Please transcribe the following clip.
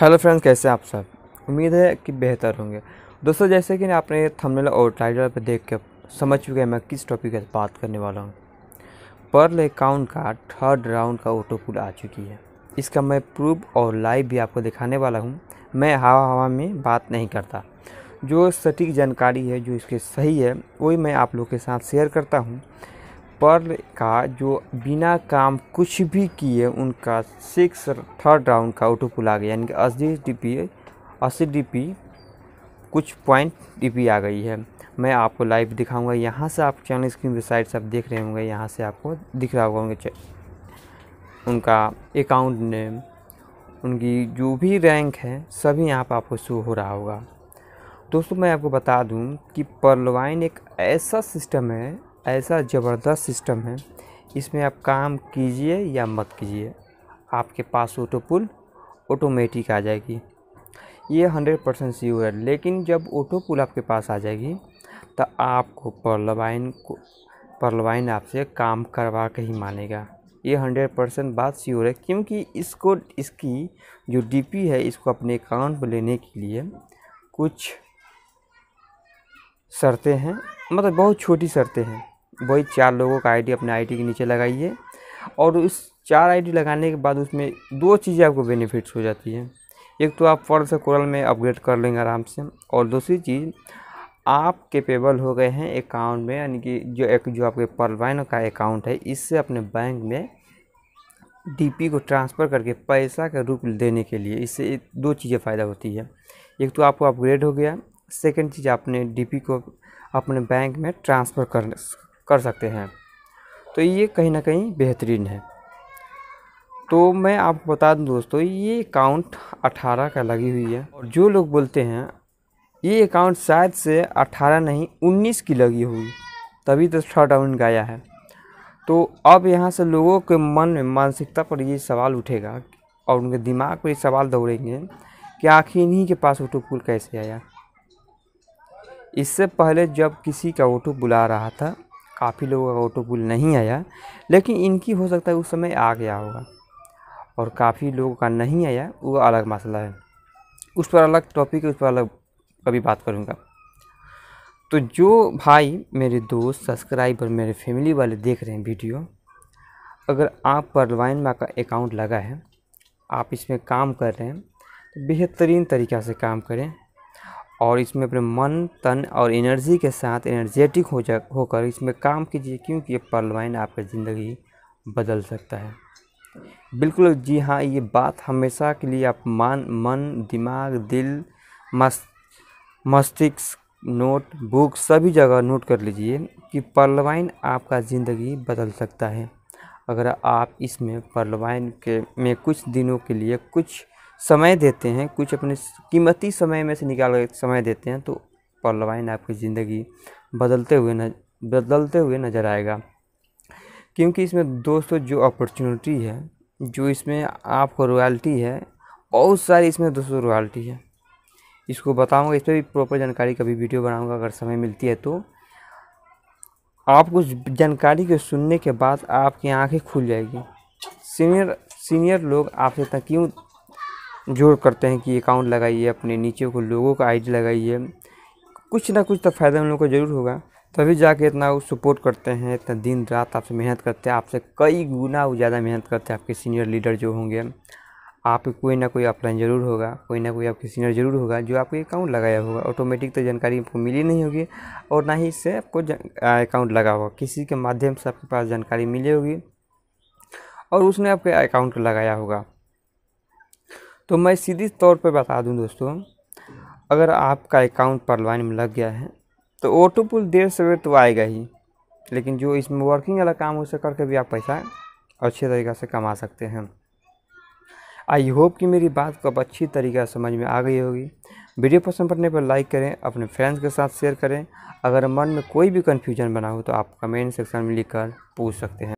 hello friends कैसे हैं आप सब उम्मीद है कि बेहतर होंगे दोस्तों जैसे कि आपने थंबनेल और टाइटल पर देख के समझ चुके हैं मैं किस टॉपिक पर बात करने वाला हूँ पर्ल अकाउंट का थर्ड राउंड का ऑटो पुल आ चुकी है इसका मैं प्रूफ और लाइव भी आपको दिखाने वाला हूँ मैं हवा हवा में बात नहीं करता जो सटीक जानकारी है जो इसके सही है वही मैं आप लोग के साथ शेयर करता हूँ पर्ल का जो बिना काम कुछ भी किए उनका सिक्स थर्ड राउंड का ऑटो पुल आ गया यानी कि अस्सी डी पी अस्सी डी पी कुछ पॉइंट डी पी आ गई है मैं आपको लाइव दिखाऊंगा यहाँ से आप चैनल स्क्रीन पे साइड से आप देख रहे होंगे यहाँ से आपको दिख रहा होगा उनका अकाउंट नेम उनकी जो भी रैंक है सभी यहाँ पर आपको शो हो रहा होगा दोस्तों मैं आपको बता दूं कि परलवाइन एक ऐसा सिस्टम है ऐसा ज़बरदस्त सिस्टम है इसमें आप काम कीजिए या मत कीजिए आपके पास ऑटो पुल ऑटोमेटिक आ जाएगी ये हंड्रेड परसेंट सी है लेकिन जब ऑटो पुल आपके पास आ जाएगी तो आपको पर्लवाइन को पर्लवाइन आपसे काम करवा के ही मानेगा ये हंड्रेड परसेंट बात सी है क्योंकि इसको इसकी जो डीपी है इसको अपने अकाउंट पर लेने के लिए कुछ शर्तें हैं मतलब बहुत छोटी शर्तें हैं वही चार लोगों का आईडी अपने आईडी के नीचे लगाइए और उस चार आईडी लगाने के बाद उसमें दो चीज़ें आपको बेनिफिट्स हो जाती है एक तो आप पर्ल से कोरल में अपग्रेड कर लेंगे आराम से और दूसरी चीज़ आप केपेबल हो गए हैं अकाउंट में यानी कि जो एक जो आपके पर्लवाइन का अकाउंट है इससे अपने बैंक में डी को ट्रांसफ़र करके पैसा का रूप देने के लिए इससे दो चीज़ें फ़ायदा होती है एक तो आपको अपग्रेड हो गया सेकेंड चीज़ आपने डी को अपने बैंक में ट्रांसफ़र कर कर सकते हैं तो ये कहीं ना कहीं बेहतरीन है तो मैं आपको बता दूं दोस्तों ये अकाउंट 18 का लगी हुई है और जो लोग बोलते हैं ये अकाउंट शायद से 18 नहीं 19 की लगी हुई तभी तो शॉर्ट डाउन गाया है तो अब यहाँ से लोगों के मन में मानसिकता पर ये सवाल उठेगा और उनके दिमाग पर ये सवाल दौड़ेंगे कि आखिर इन्हीं के पास ऑटो पुल कैसे आया इससे पहले जब किसी का ऑटो बुला रहा था काफ़ी लोगों का ऑटो पुल नहीं आया लेकिन इनकी हो सकता है उस समय आ गया होगा और काफ़ी लोगों का नहीं आया वो अलग मसला है उस पर अलग टॉपिक है उस पर अलग कभी बात करूँगा तो जो भाई मेरे दोस्त सब्सक्राइबर मेरे फैमिली वाले देख रहे हैं वीडियो अगर आप पर माँ का अकाउंट लगा है आप इसमें काम कर रहे हैं तो बेहतरीन तरीक़ा से काम करें और इसमें अपने मन तन और एनर्जी के साथ एनर्जेटिक हो जा होकर इसमें काम कीजिए क्योंकि ये पर्लवाइन आपका ज़िंदगी बदल सकता है बिल्कुल जी हाँ ये बात हमेशा के लिए आप मान मन दिमाग दिल मस्तिष्क नोट बुक सभी जगह नोट कर लीजिए कि पर्लवाइन आपका ज़िंदगी बदल सकता है अगर आप इसमें पर्लवाइन के में कुछ दिनों के लिए कुछ समय देते हैं कुछ अपने कीमती समय में से निकाल कर समय देते हैं तो पल्लवाइन आपकी ज़िंदगी बदलते हुए न बदलते हुए नज़र आएगा क्योंकि इसमें दोस्तों जो अपॉर्चुनिटी है जो इसमें आपको रॉयल्टी है बहुत सारी इसमें दोस्तों रॉयल्टी है इसको बताऊंगा इस पर भी प्रॉपर जानकारी कभी वीडियो बनाऊंगा अगर समय मिलती है तो आपको जानकारी के सुनने के बाद आपकी आंखें खुल जाएगी सीनियर सीनियर लोग आपसे इतना क्यों जोर करते हैं कि अकाउंट लगाइए अपने नीचे को लोगों का आईडी लगाइए कुछ ना कुछ तो फ़ायदा उन लोगों को ज़रूर होगा तभी जाके इतना वो सपोर्ट करते हैं इतना दिन रात आपसे मेहनत करते हैं आपसे कई गुना वो ज़्यादा मेहनत करते हैं आपके सीनियर लीडर जो होंगे आप कोई ना कोई अपलाइन ज़रूर होगा कोई ना कोई आपके सीनियर ज़रूर होगा जो आपके अकाउंट लगाया होगा ऑटोमेटिक तो जानकारी आपको मिली नहीं होगी और ना ही इससे आपको अकाउंट लगा होगा किसी के माध्यम से आपके पास जानकारी मिली होगी और उसने आपके अकाउंट लगाया होगा तो मैं सीधे तौर पर बता दूं दोस्तों अगर आपका अकाउंट परलवाइन में लग गया है तो ऑटो पुल देर सवेर तो आएगा ही लेकिन जो इसमें वर्किंग वाला काम उसे करके भी आप पैसा अच्छे तरीक़े से कमा सकते हैं आई होप कि मेरी बात को अब अच्छी तरीक़ा समझ में आ गई होगी वीडियो पसंद पड़ने पर लाइक करें अपने फ्रेंड्स के साथ शेयर करें अगर मन में कोई भी कन्फ्यूजन बना हो तो आप कमेंट सेक्शन में लिखकर पूछ सकते हैं